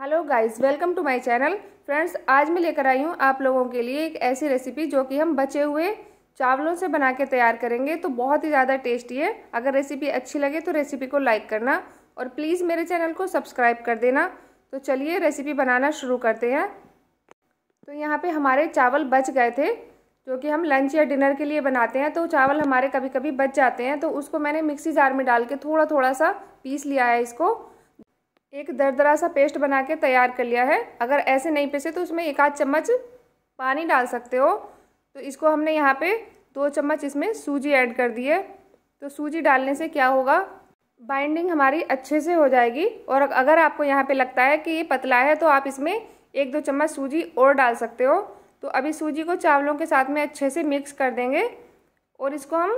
hello guys welcome to my channel friends आज मैं लेकर आई हूँ आप लोगों के लिए एक ऐसी रेसिपी जो कि हम बचे हुए चावलों से बना के तैयार करेंगे तो बहुत ही ज़्यादा टेस्टी है अगर रेसिपी अच्छी लगे तो रेसिपी को लाइक करना और प्लीज़ मेरे चैनल को सब्सक्राइब कर देना तो चलिए रेसिपी बनाना शुरू करते हैं तो यहाँ पर हमारे चावल बच गए थे जो कि हम लंच या डिनर के लिए बनाते हैं तो चावल हमारे कभी कभी बच जाते हैं तो उसको मैंने मिक्सी जार में डाल के थोड़ा थोड़ा सा पीस लिया है इसको एक दरदरा सा पेस्ट बना के तैयार कर लिया है अगर ऐसे नहीं पीसे तो उसमें एक आध चम्मच पानी डाल सकते हो तो इसको हमने यहाँ पे दो चम्मच इसमें सूजी ऐड कर दी है तो सूजी डालने से क्या होगा बाइंडिंग हमारी अच्छे से हो जाएगी और अगर आपको यहाँ पे लगता है कि ये पतला है तो आप इसमें एक दो चम्मच सूजी और डाल सकते हो तो अभी सूजी को चावलों के साथ में अच्छे से मिक्स कर देंगे और इसको हम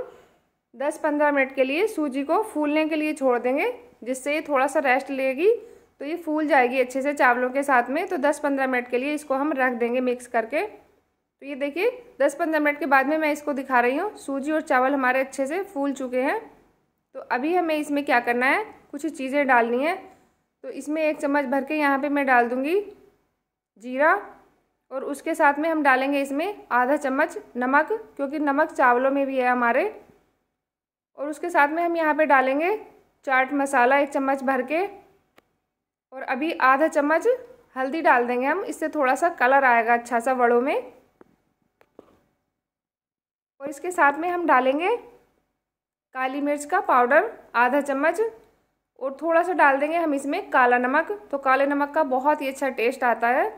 10-15 मिनट के लिए सूजी को फूलने के लिए छोड़ देंगे जिससे ये थोड़ा सा रेस्ट लेगी तो ये फूल जाएगी अच्छे से चावलों के साथ में तो दस पंद्रह मिनट के लिए इसको हम रख देंगे मिक्स करके तो ये देखिए दस पंद्रह मिनट के बाद में मैं इसको दिखा रही हूँ सूजी और चावल हमारे अच्छे से फूल चुके हैं तो अभी हमें इसमें क्या करना है कुछ चीज़ें डालनी है तो इसमें एक चम्मच भर के यहाँ पर मैं डाल दूँगी जीरा और उसके साथ में हम डालेंगे इसमें आधा चम्मच नमक क्योंकि नमक चावलों में भी है हमारे और उसके साथ में हम यहाँ पर डालेंगे चाट मसाला एक चम्मच भर के अभी आधा चम्मच हल्दी डाल देंगे हम इससे थोड़ा सा कलर आएगा अच्छा सा वड़ों में और इसके साथ में हम डालेंगे काली मिर्च का पाउडर आधा चम्मच और थोड़ा सा डाल देंगे हम इसमें काला नमक तो काले नमक का बहुत ही अच्छा टेस्ट आता है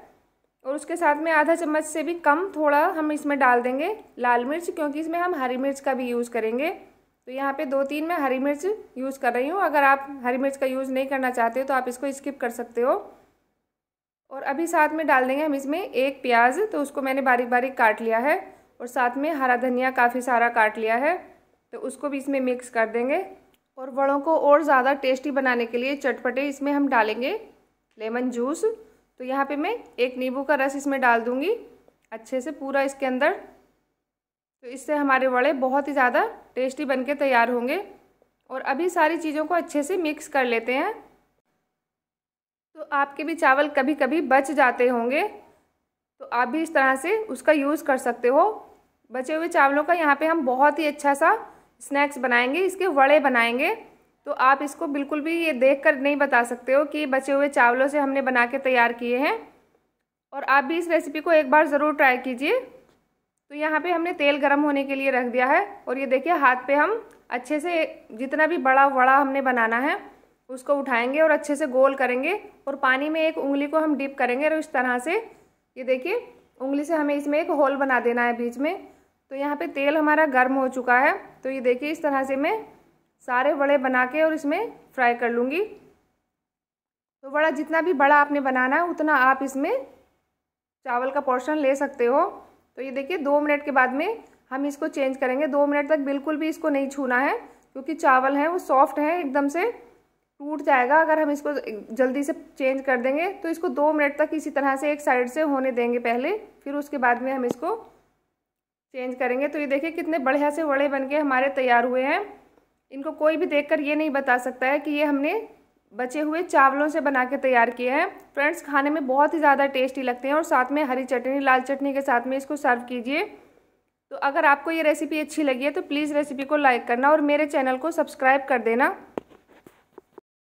और उसके साथ में आधा चम्मच से भी कम थोड़ा हम इसमें डाल देंगे लाल मिर्च क्योंकि इसमें हम हरी मिर्च का भी यूज़ करेंगे तो यहाँ पे दो तीन में हरी मिर्च यूज़ कर रही हूँ अगर आप हरी मिर्च का यूज़ नहीं करना चाहते हो तो आप इसको स्किप कर सकते हो और अभी साथ में डाल देंगे हम इसमें एक प्याज तो उसको मैंने बारीक बारीक काट लिया है और साथ में हरा धनिया काफ़ी सारा काट लिया है तो उसको भी इसमें मिक्स कर देंगे और वड़ों को और ज़्यादा टेस्टी बनाने के लिए चटपटे इसमें हम डालेंगे लेमन जूस तो यहाँ पे मैं एक नींबू का रस इसमें डाल दूँगी अच्छे से पूरा इसके अंदर तो इससे हमारे वड़े बहुत ही ज़्यादा टेस्टी बन के तैयार होंगे और अभी सारी चीज़ों को अच्छे से मिक्स कर लेते हैं तो आपके भी चावल कभी कभी बच जाते होंगे तो आप भी इस तरह से उसका यूज़ कर सकते हो बचे हुए चावलों का यहाँ पे हम बहुत ही अच्छा सा स्नैक्स बनाएंगे इसके वड़े बनाएंगे तो आप इसको बिल्कुल भी ये देख कर नहीं बता सकते हो कि बचे हुए चावलों से हमने बना के तैयार किए हैं और आप भी इस रेसिपी को एक बार ज़रूर ट्राई कीजिए तो यहाँ पे हमने तेल गर्म होने के लिए रख दिया है और ये देखिए हाथ पे हम अच्छे से जितना भी बड़ा बड़ा हमने बनाना है उसको उठाएंगे और अच्छे से गोल करेंगे और पानी में एक उंगली को हम डिप करेंगे और इस तरह से ये देखिए उंगली से हमें इसमें एक होल बना देना है बीच में तो यहाँ पे तेल हमारा गर्म हो चुका है तो ये देखिए इस तरह से मैं सारे बड़े बना के और इसमें फ्राई कर लूँगी तो बड़ा जितना भी बड़ा आपने बनाना है उतना आप इसमें चावल का पोर्शन ले सकते हो तो ये देखिए दो मिनट के बाद में हम इसको चेंज करेंगे दो मिनट तक बिल्कुल भी इसको नहीं छूना है क्योंकि चावल हैं वो सॉफ्ट हैं एकदम से टूट जाएगा अगर हम इसको जल्दी से चेंज कर देंगे तो इसको दो मिनट तक इसी तरह से एक साइड से होने देंगे पहले फिर उसके बाद में हम इसको चेंज करेंगे तो ये देखिए कितने बढ़िया से वड़े बन के हमारे तैयार हुए हैं इनको कोई भी देखकर ये नहीं बता सकता है कि ये हमने बचे हुए चावलों से बना के तैयार किए हैं फ्रेंड्स खाने में बहुत ही ज़्यादा टेस्टी लगते हैं और साथ में हरी चटनी लाल चटनी के साथ में इसको सर्व कीजिए तो अगर आपको ये रेसिपी अच्छी लगी है तो प्लीज़ रेसिपी को लाइक करना और मेरे चैनल को सब्सक्राइब कर देना